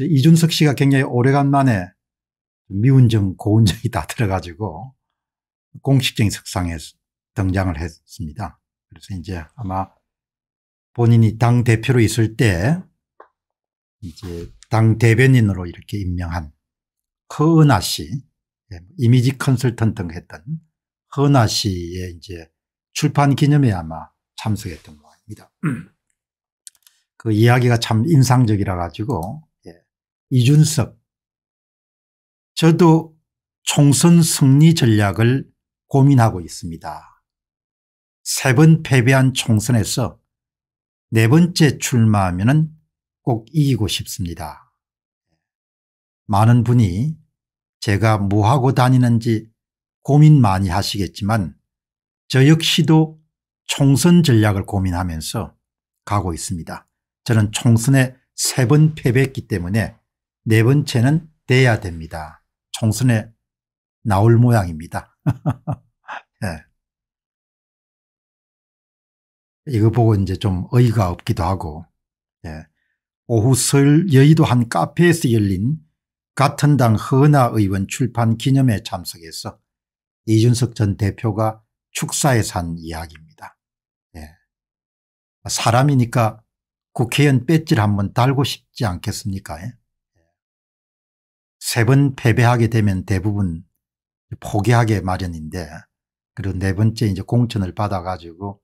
이준석 씨가 굉장히 오래간만에 미운정 고운정이 다 들어가지고 공식적인 석상에 등장을 했습니다. 그래서 이제 아마 본인이 당 대표로 있을 때 이제 당 대변인으로 이렇게 임명한 허은아 씨 예, 이미지 컨설턴트 했던 허은아 씨의 이제 출판 기념에 아마 참석했던 모양입니다. 그 이야기가 참 인상적이라 가지고 이준석 저도 총선 승리 전략을 고민하고 있습니다. 세 번 패배한 총선에서 네 번째 출마하면 꼭 이기고 싶습니다. 많은 분이 제가 뭐하고 다니는지 고민 많이 하시겠지만 저 역시도 총선 전략을 고민하면서 가고 있습니다. 저는 총선에 세 번 패배했기 때문에 네 번째는 돼야 됩니다. 총선에 나올 모양입니다. 예. 이거 보고 이제 좀 어이가 없기도 하고 예. 오후 설 여의도 한 카페에서 열린 같은 당 허나 의원 출판 기념회 참석에서 이준석 전 대표가 축사에서 한 이야기입니다. 예. 사람이니까 국회의원 뺏지를 한번 달고 싶지 않겠습니까? 예? 세번 패배하게 되면 대부분 포기하게 마련인데 그리고 네 번째 이제 공천을 받아가지고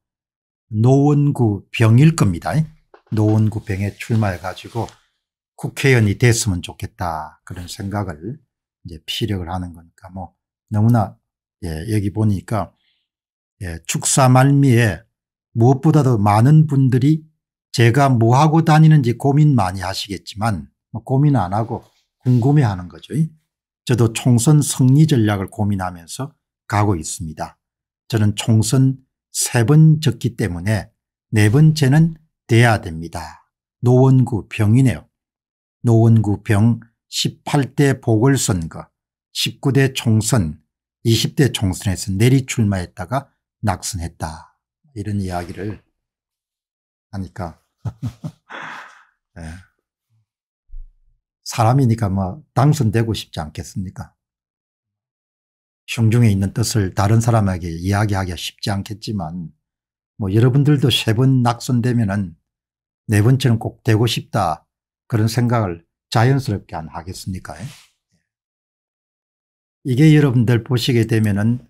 노원구 병일 겁니다. 노원구 병에 출마해가지고 국회의원이 됐으면 좋겠다 그런 생각을 이제 피력을 하는 거니까 뭐 너무나 예, 여기 보니까 예, 축사 말미에 무엇보다도 많은 분들이 제가 뭐하고 다니는지 고민 많이 하시겠지만 뭐 고민 안 하고 궁금해하는 거죠. 저도 총선 승리 전략을 고민하면서 가고 있습니다. 저는 총선 세 번 졌기 때문에 네 번째는 돼야 됩니다. 노원구 병이네요. 노원구 병 18대 보궐선거 19대 총선 20대 총선에서 내리출마했다가 낙선했다. 이런 이야기를 하니까 네. 사람이니까 뭐 당선되고 싶지 않겠습니까?胸중에 있는 뜻을 다른 사람에게 이야기하기가 쉽지 않겠지만 뭐 여러분들도 세 번 낙선되면은 네 번째는 꼭 되고 싶다 그런 생각을 자연스럽게 안 하겠습니까? 예. 이게 여러분들 보시게 되면은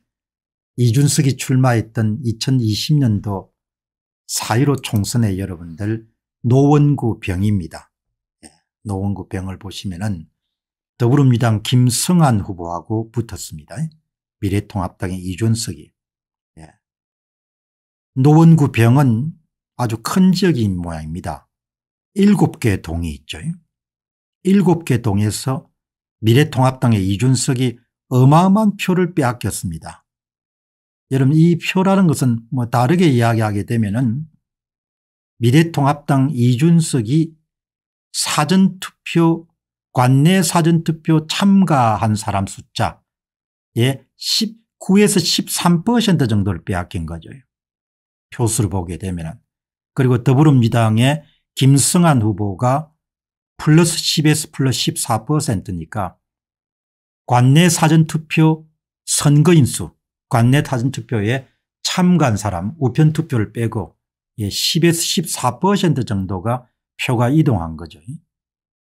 이준석이 출마했던 2020년도 4.15 총선의 여러분들 노원구 병입니다. 노원구병을 보시면은 더불어민주당 김성한 후보하고 붙었습니다. 미래통합당의 이준석이. 예. 노원구 병은 아주 큰 지역인 모양입니다. 일곱 개 동이 있죠. 일곱 개 동에서 미래통합당의 이준석이 어마어마한 표를 빼앗겼습니다. 여러분 이 표라는 것은 뭐 다르게 이야기하게 되면은 미래통합당 이준석이 사전투표 관내 사전투표 참가한 사람 숫자의 19에서 13% 정도를 빼앗긴 거죠. 표수를 보게 되면 그리고 더불어민주당의 김승한 후보가 플러스 10에서 플러스 14%니까 관내 사전투표 선거인수 관내 사전투표에 참가한 사람 우편투표를 빼고 10에서 예, 14% 정도가 표가 이동한 거죠.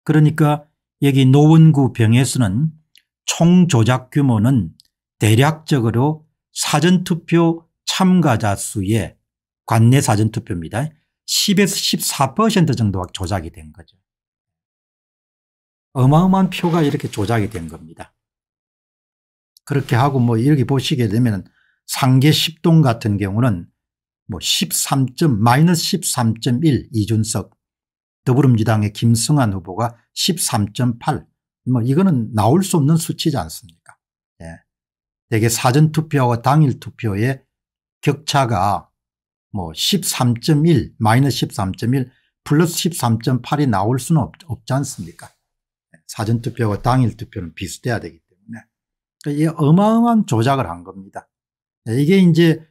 그러니까 여기 노원구 병에서는 총 조작 규모는 대략적으로 사전투표 참가자 수의 관내 사전투표입니다. 10에서 14% 정도가 조작이 된 거죠. 어마어마한 표가 이렇게 조작이 된 겁니다. 그렇게 하고 뭐 이렇게 보시게 되면 상계 10동 같은 경우는 뭐 13. 마이너스 13.1 이준석 더불어민주당의 김승환 후보가 13.8. 뭐 이거는 나올 수 없는 수치지 않습니까? 예. 대개 사전투표와 당일투표의 격차가 뭐 13.1, 마이너스 13.1, 플러스 13.8이 나올 수는 없, 없지 않습니까? 예. 사전투표와 당일투표는 비슷해야 되기 때문에. 그러니까 이게 어마어마한 조작을 한 겁니다. 예, 이게 이제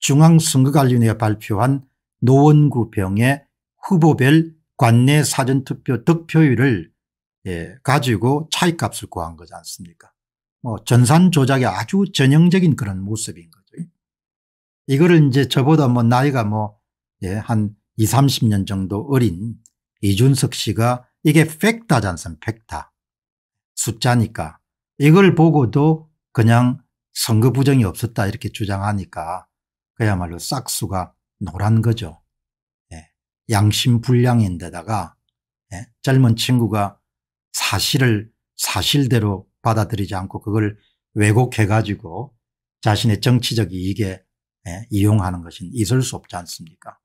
중앙선거관리위원회가 발표한 노원구 병의 후보별 관내 사전투표 득표율을 예, 가지고 차이값을 구한 거지 않습니까 뭐 전산 조작의 아주 전형적인 그런 모습인 거죠. 이거를 이제 저보다 뭐 나이가 뭐, 예, 2 30년 정도 어린 이준석 씨가 이게 팩다지 않습니까? 팩다. 숫자니까. 이걸 보고도 그냥 선거 부정이 없었다 이렇게 주장하니까 그야말로 싹수가 노란 거죠. 양심 불량인데다가 예? 젊은 친구가 사실을 사실대로 받아들이지 않고 그걸 왜곡해 가지고 자신의 정치적 이익에 예? 이용하는 것은 있을 수 없지 않습니까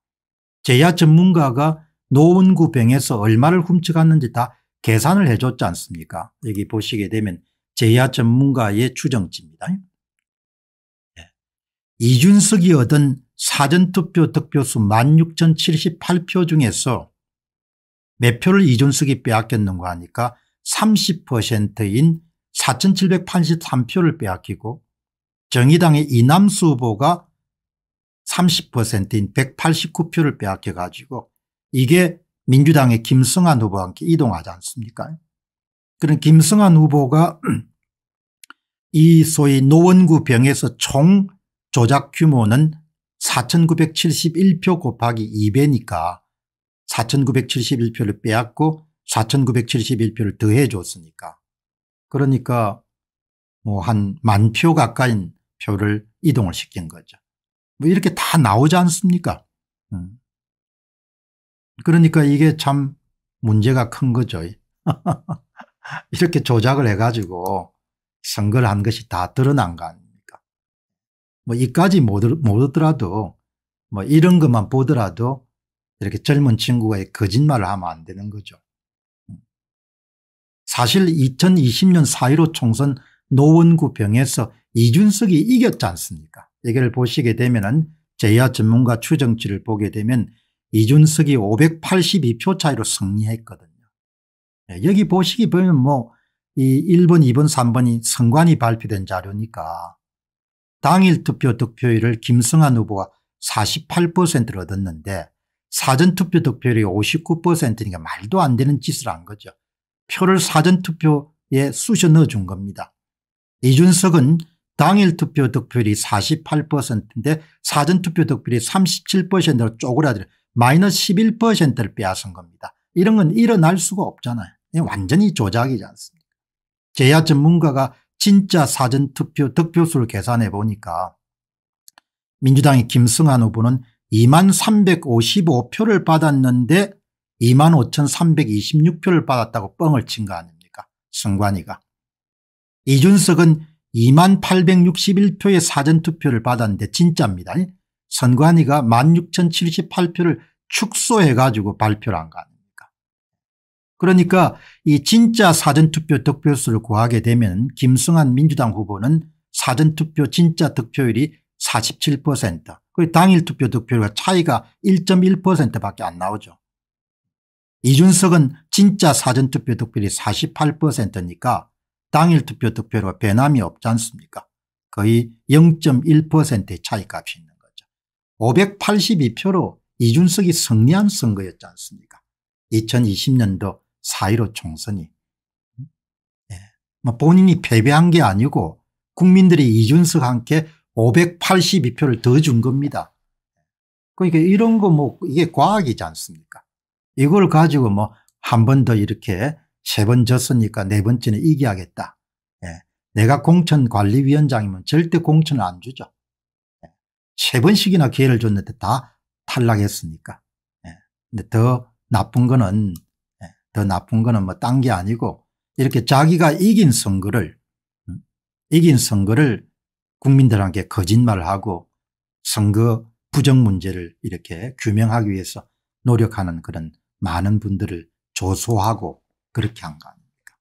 제야 전문가가 노원구 병에서 얼마를 훔쳐갔는지 다 계산을 해줬지 않습니까 여기 보시게 되면 제야 전문가의 추정치입니다 예. 이준석이 얻은 사전투표 득표수 16,078표 중에서 몇 표를 이준석이 빼앗겼는가 하니까 30%인 4,783표를 빼앗기고 정의당의 이남수 후보가 30%인 189표를 빼앗겨 가지고 이게 민주당의 김성환 후보와 함께 이동하지 않습니까 그런 김성환 후보가 이 소위 노원구 병에서 총 조작 규모는 4971표 곱하기 2배니까 4971표를 빼앗고 4971표를 더해 줬으니까 그러니까 뭐 한 만 표 가까인 표를 이동을 시킨 거죠. 뭐 이렇게 다 나오지 않습니까? 음. 그러니까 이게 참 문제가 큰 거죠. 이렇게 조작을 해가지고 선거를 한 것이 다 드러난 거 아니에요. 뭐 이까지 못, 못 얻더라도 뭐 이런 것만 보더라도 이렇게 젊은 친구가 거짓말을 하면 안 되는 거죠. 음. 사실 2020년 4.15 총선 노원구 병에서 이준석이 이겼지 않습니까 이걸 보시게 되면 은 제야 전문가 추정치를 보게 되면 이준석이 582표 차이로 승리했거든요. 예, 여기 보시기 보면 뭐이 1번 2번 3번이 선관위 발표된 자료니까 당일 투표 득표율을 김승환 후보가 48%를 얻었는데 사전투표 득표율이 59%니까 말도 안 되는 짓을 한 거죠. 표를 사전투표에 쑤셔 넣어준 겁니다. 이준석은 당일 투표 득표율이 48%인데 사전투표 득표율이 37%로 쪼그라들어 마이너스 11%를 빼앗은 겁니다. 이런 건 일어날 수가 없잖아요. 완전히 조작이지 않습니까. 제야 전문가가 진짜 사전투표 득표수를 계산해 보니까 민주당의 김승환 후보는 2만 355표를 받았는데 2만 5,326표를 받았다고 뻥을 친 거 아닙니까 승관이가. 이준석은 2만 861표의 사전투표를 받았는데 진짜입니다. 선관위가 16,078표를 축소해가지고 발표를 한거 아닙니까 그러니까 이 진짜 사전투표 득표수를 구하게 되면 김승환 민주당 후보는 사전투표 진짜 득표율이 47% 그리고 당일투표 득표율과 차이가 1.1%밖에 안 나오죠. 이준석은 진짜 사전투표 득표율이 48%니까 당일투표 득표율과 변함이 없지 않습니까 거의 0.1%의 차이값이 있는 거죠. 582표로 이준석이 승리한 선거였지 않습니까 2020년도 4.15 총선이. 음? 예. 뭐 본인이 패배한 게 아니고 국민들이 이준석 함께 582표를 더 준 겁니다. 그러니까 이런 거 뭐 이게 과학이지 않습니까? 이걸 가지고 뭐 한 번 더 이렇게 세 번 졌으니까 네 번째는 이겨야겠다. 예. 내가 공천관리위원장이면 절대 공천을 안 주죠. 예. 세 번씩이나 기회를 줬는데 다 탈락했으니까. 예. 근데 더 나쁜 거는 더 나쁜 거는 뭐 딴 게 아니고 이렇게 자기가 이긴 선거를 이긴 선거를 국민들한테 거짓말하고 을 선거 부정 문제를 이렇게 규명하기 위해서 노력하는 그런 많은 분들을 조소하고 그렇게 한 거 아닙니까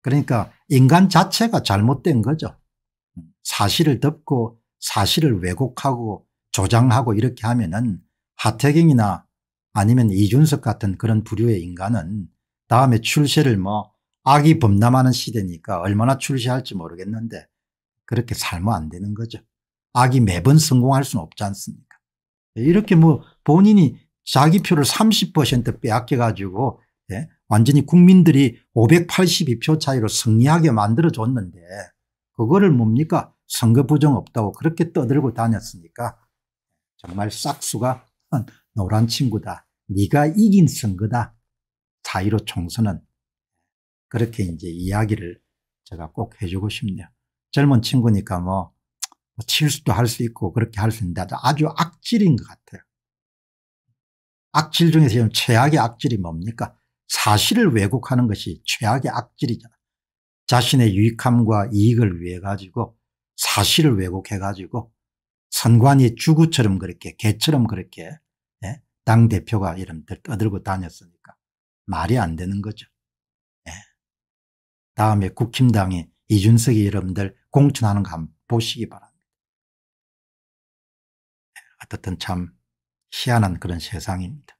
그러니까 인간 자체가 잘못된 거죠. 사실을 덮고 사실을 왜곡하고 조장하고 이렇게 하면 은 하태경이나 아니면 이준석 같은 그런 부류의 인간은 다음에 출세를 뭐 악이 범람하는 시대니까 얼마나 출세할지 모르겠는데 그렇게 살면 안 되는 거죠. 악이 매번 성공할 수는 없지 않습니까? 이렇게 뭐 본인이 자기 표를 30% 빼앗겨 가지고 예? 완전히 국민들이 582표 차이로 승리하게 만들어 줬는데 그거를 뭡니까 선거 부정 없다고 그렇게 떠들고 다녔으니까 정말 싹수가 노란 친구다. 네가 이긴 선거다. 사이로 총선은 그렇게 이제 이야기를 제가 꼭 해주고 싶네요. 젊은 친구니까 뭐, 뭐 실수도 할 수 있고 그렇게 할 수 있는데 아주 악질인 것 같아요. 악질 중에서 최악의 악질이 뭡니까? 사실을 왜곡하는 것이 최악의 악질이잖아. 자신의 유익함과 이익을 위해 가지고 사실을 왜곡해 가지고 선관위 주구처럼 그렇게 개처럼 그렇게 예? 당대표가 이름 떠들고 다녔으니까 말이 안 되는 거죠. 네. 다음에 국힘당이 이준석이 여러분들 공천하는 거 한번 보시기 바랍니다. 네. 어떻든 참 희한한 그런 세상입니다.